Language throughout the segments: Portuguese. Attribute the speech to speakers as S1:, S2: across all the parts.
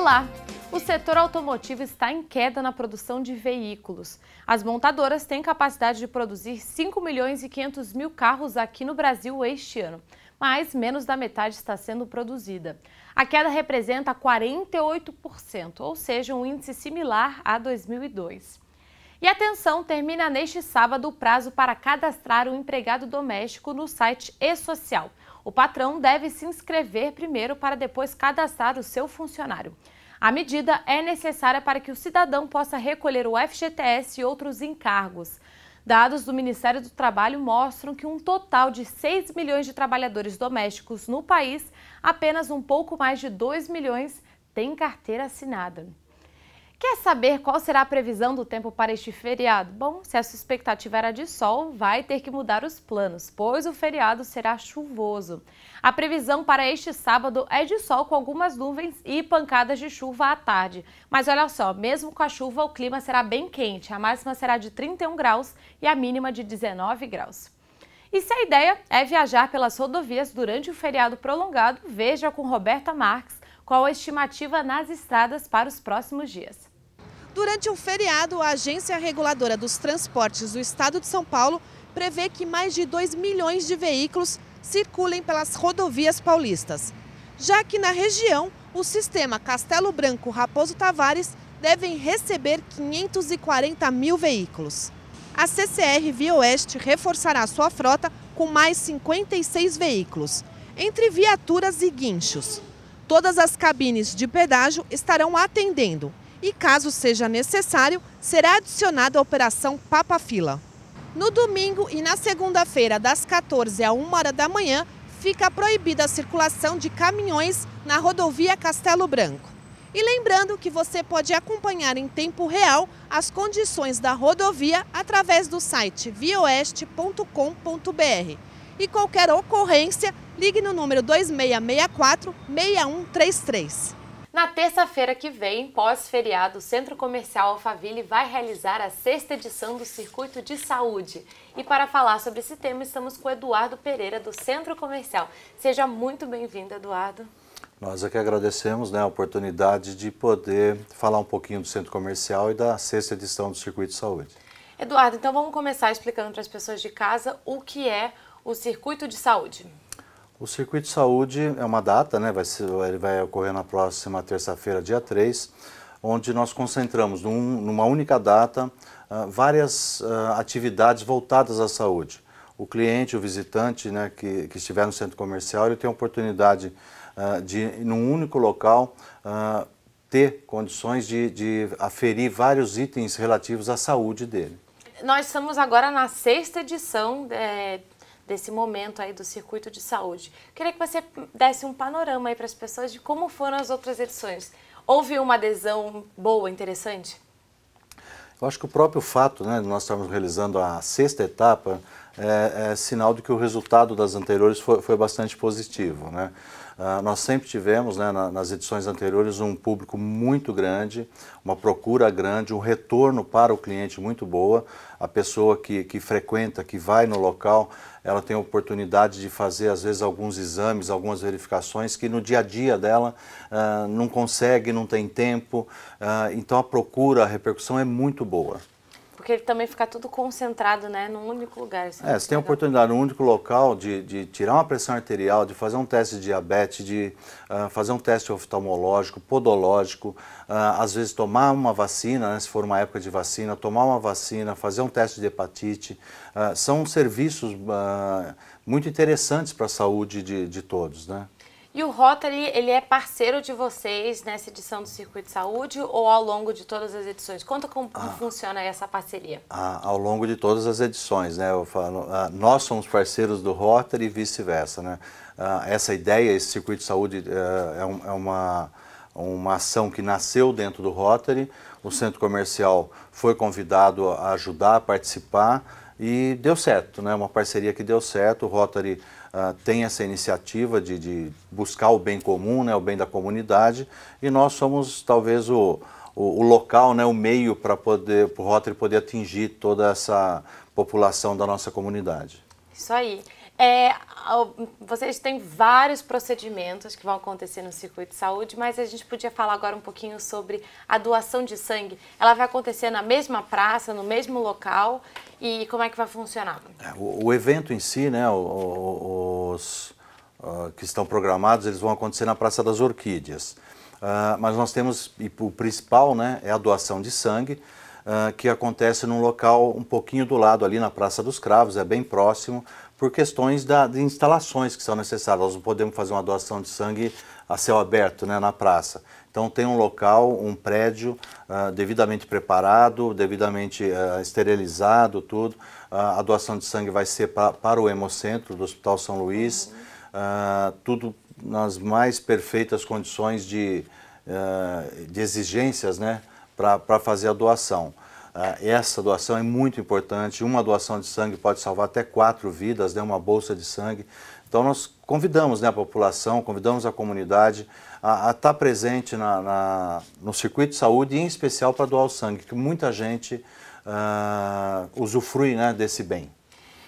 S1: Olá! O setor automotivo está em queda na produção de veículos. As montadoras têm capacidade de produzir 5 milhões e 500 mil carros aqui no Brasil este ano, mas menos da metade está sendo produzida. A queda representa 48%, ou seja, um índice similar a 2002. E atenção, termina neste sábado o prazo para cadastrar um empregado doméstico no site e-social. O patrão deve se inscrever primeiro para depois cadastrar o seu funcionário. A medida é necessária para que o cidadão possa recolher o FGTS e outros encargos. Dados do Ministério do Trabalho mostram que um total de 6 milhões de trabalhadores domésticos no país, apenas um pouco mais de 2 milhões têm carteira assinada. Quer saber qual será a previsão do tempo para este feriado? Bom, se a sua expectativa era de sol, vai ter que mudar os planos, pois o feriado será chuvoso. A previsão para este sábado é de sol com algumas nuvens e pancadas de chuva à tarde. Mas olha só, mesmo com a chuva, o clima será bem quente. A máxima será de 31 graus e a mínima de 19 graus. E se a ideia é viajar pelas rodovias durante o feriado prolongado, veja com
S2: Roberta Marques qual a estimativa nas estradas para os próximos dias. Durante um feriado, a Agência Reguladora dos Transportes do Estado de São Paulo prevê que mais de 2 milhões de veículos circulem pelas rodovias paulistas. Já que na região, o sistema Castelo Branco Raposo Tavares devem receber 540 mil veículos. A CCR Via Oeste reforçará sua frota com mais 56 veículos, entre viaturas e guinchos. Todas as cabines de pedágio estarão atendendo e, caso seja necessário, será adicionado a Operação Papa Fila. No domingo e na segunda-feira, das 14 à 1 hora da manhã, fica proibida a circulação de caminhões na rodovia Castelo Branco. E lembrando que você pode acompanhar em tempo real as condições da rodovia através do site vioeste.com.br. E qualquer ocorrência, ligue no número 2664 6133.
S1: Na terça-feira que vem, pós-feriado, o Centro Comercial Alphaville vai realizar a sexta edição do Circuito de Saúde. E para falar sobre esse tema, estamos com Eduardo Pereira, do Centro Comercial. Seja muito bem-vindo, Eduardo.
S3: Nós aqui é agradecemos né, a oportunidade de poder falar um pouquinho do Centro Comercial e da sexta edição do Circuito de Saúde.
S1: Eduardo, então vamos começar explicando para as pessoas de casa o que é o Circuito de Saúde.
S3: O circuito de saúde é uma data, né? Vai ser, ele vai ocorrer na próxima terça-feira, dia 3, onde nós concentramos num, numa única data uh, várias uh, atividades voltadas à saúde. O cliente, o visitante né, que, que estiver no centro comercial, ele tem a oportunidade uh, de, num único local, ter condições de, de aferir vários itens relativos à saúde dele.
S1: Nós estamos agora na sexta edição é desse momento aí do circuito de saúde. Queria que você desse um panorama aí para as pessoas de como foram as outras edições. Houve uma adesão boa, interessante?
S3: Eu acho que o próprio fato, né, nós estamos realizando a sexta etapa, é, é sinal de que o resultado das anteriores foi, foi bastante positivo, né? Ah, nós sempre tivemos, né, na, nas edições anteriores, um público muito grande, uma procura grande, um retorno para o cliente muito boa. A pessoa que, que frequenta, que vai no local, ela tem a oportunidade de fazer, às vezes, alguns exames, algumas verificações que no dia a dia dela uh, não consegue, não tem tempo. Uh, então a procura, a repercussão é muito boa.
S1: Porque ele também fica tudo concentrado, né, num único lugar. Assim, é, é você
S3: tem a oportunidade num único local de, de tirar uma pressão arterial, de fazer um teste de diabetes, de uh, fazer um teste oftalmológico, podológico, uh, às vezes tomar uma vacina, né, se for uma época de vacina, tomar uma vacina, fazer um teste de hepatite. Uh, são serviços muito interessantes para a saúde de, de todos, né?
S1: E o Rotary, ele é parceiro de vocês nessa edição do Circuito de Saúde ou ao longo de todas as edições? Conta como ah, funciona essa parceria.
S3: Ah, ao longo de todas as edições, né? Eu falo, ah, nós somos parceiros do Rotary e vice-versa, né? Ah, essa ideia, esse Circuito de Saúde eh, é, um, é uma uma ação que nasceu dentro do Rotary. O centro comercial foi convidado a ajudar, a participar. E deu certo, né? uma parceria que deu certo. O Rotary uh, tem essa iniciativa de, de, buscar o bem comum, né? o bem da comunidade, e nós somos talvez o, o, o local, né? o meio para o Rotary poder atingir toda essa população da nossa comunidade.
S1: Isso aí. É, vocês têm vários procedimentos que vão acontecer no circuito de saúde, mas a gente podia falar agora um pouquinho sobre a doação de sangue. Ela vai acontecer na mesma praça, no mesmo local e como é que vai funcionar?
S3: É, o, o evento em si, né, os, ah, que estão programados, eles vão acontecer na Praça das Orquídeas. Uh, mas nós temos, e o principal né, é a doação de sangue, uh, que acontece num local um pouquinho do lado ali na Praça dos Cravos, é bem próximo, por questões da, de instalações que são necessárias. Nós não podemos fazer uma doação de sangue a céu aberto, né, na praça. Então tem um local, um prédio uh, devidamente preparado, devidamente uh, esterilizado, tudo. Uh, a doação de sangue vai ser pra, para o Hemocentro do Hospital São Luís, tudo nas mais perfeitas condições de, de exigências né, para fazer a doação. Ah, essa doação é muito importante. Uma doação de sangue pode salvar até quatro vidas, né, uma bolsa de sangue. Então, nós convidamos né, a população, convidamos a comunidade a, estar tá presente na, na, no circuito de saúde, em especial para doar o sangue, que muita gente ah, usufrui né, desse bem.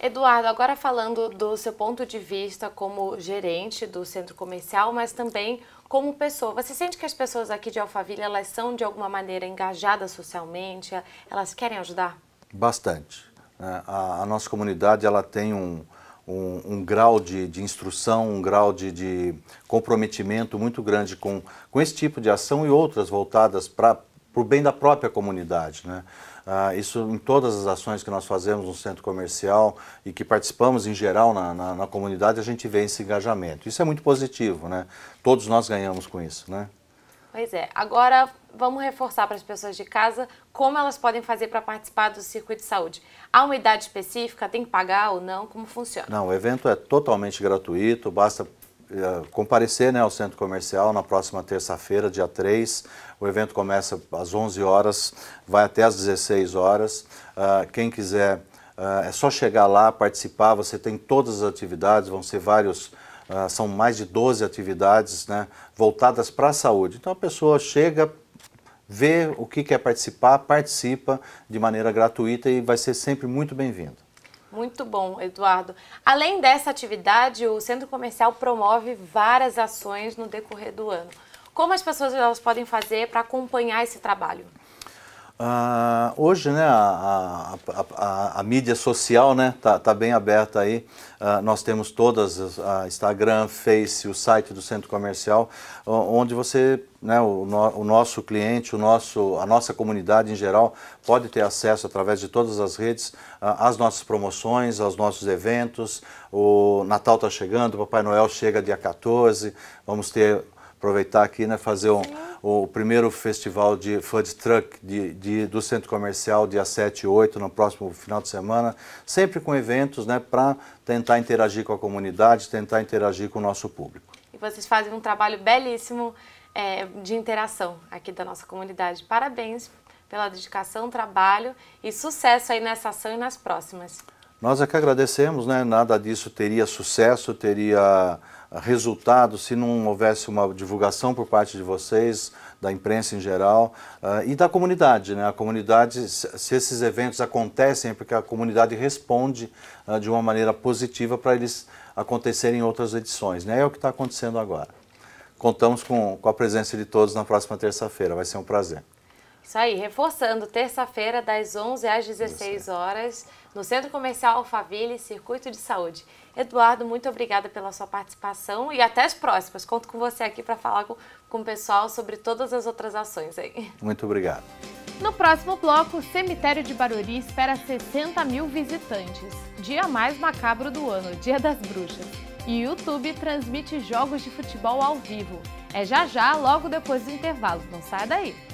S1: Eduardo, agora falando do seu ponto de vista como gerente do centro comercial, mas também como pessoa, você sente que as pessoas aqui de Alphaville elas são de alguma maneira engajadas socialmente? Elas querem ajudar?
S3: Bastante. Né? A, nossa comunidade ela tem um, um, um grau de, de, instrução, um grau de, de, comprometimento muito grande com, com esse tipo de ação e outras voltadas para o bem da própria comunidade. Né? Ah, isso em todas as ações que nós fazemos no centro comercial e que participamos em geral na, na, na comunidade, a gente vê esse engajamento. Isso é muito positivo, né? Todos nós ganhamos com isso, né?
S1: Pois é. Agora vamos reforçar para as pessoas de casa como elas podem fazer para participar do circuito de saúde. Há uma idade específica? Tem que pagar ou não? Como
S2: funciona? Não,
S3: o evento é totalmente gratuito. Basta eh, comparecer né, ao centro comercial na próxima terça-feira, dia 3. O evento começa às 11 horas, vai até às 16 horas. Uh, quem quiser uh, é só chegar lá, participar. Você tem todas as atividades, vão ser vários. Uh, são mais de 12 atividades né, voltadas para a saúde. Então a pessoa chega, vê o que quer participar, participa de maneira gratuita e vai ser sempre muito bem-vindo.
S1: Muito bom, Eduardo. Além dessa atividade, o Centro Comercial promove várias ações no decorrer do ano. Como as pessoas elas podem fazer para acompanhar esse trabalho?
S3: Ah, hoje, né, a, a, a, a, mídia social, né, tá, tá bem aberta aí. Ah, nós temos todas, a Instagram, Face, o site do Centro Comercial, onde você, né, o, o, nosso cliente, o nosso, a nossa comunidade em geral pode ter acesso através de todas as redes ah, às nossas promoções, aos nossos eventos. O Natal está chegando, o Papai Noel chega dia 14, vamos ter aproveitar aqui, né, fazer um, o primeiro festival de food truck de, de, do centro comercial, dia 7 e 8, no próximo final de semana, sempre com eventos né, para tentar interagir com a comunidade, tentar interagir com o nosso público.
S1: E vocês fazem um trabalho belíssimo é, de interação aqui da nossa comunidade. Parabéns pela dedicação, trabalho e sucesso aí nessa ação e nas próximas.
S3: Nós é que agradecemos, né? nada disso teria sucesso, teria resultado se não houvesse uma divulgação por parte de vocês, da imprensa em geral uh, e da comunidade. Né? A comunidade, se esses eventos acontecem, é porque a comunidade responde uh, de uma maneira positiva para eles acontecerem em outras edições. Né? É o que está acontecendo agora. Contamos com, com a presença de todos na próxima terça-feira, vai ser um prazer.
S1: Isso aí, reforçando, terça-feira, das 11 às 16 horas, no Centro Comercial Alphaville, Circuito de Saúde. Eduardo, muito obrigada pela sua participação e até as próximas. Conto com você aqui para falar com, com o pessoal sobre todas as outras ações aí.
S3: Muito obrigado.
S1: No próximo bloco, o cemitério de Baruri espera 60 mil visitantes. Dia mais macabro do ano, Dia das Bruxas. E YouTube transmite jogos de futebol ao vivo. É já já, logo depois do intervalo. Não sai daí.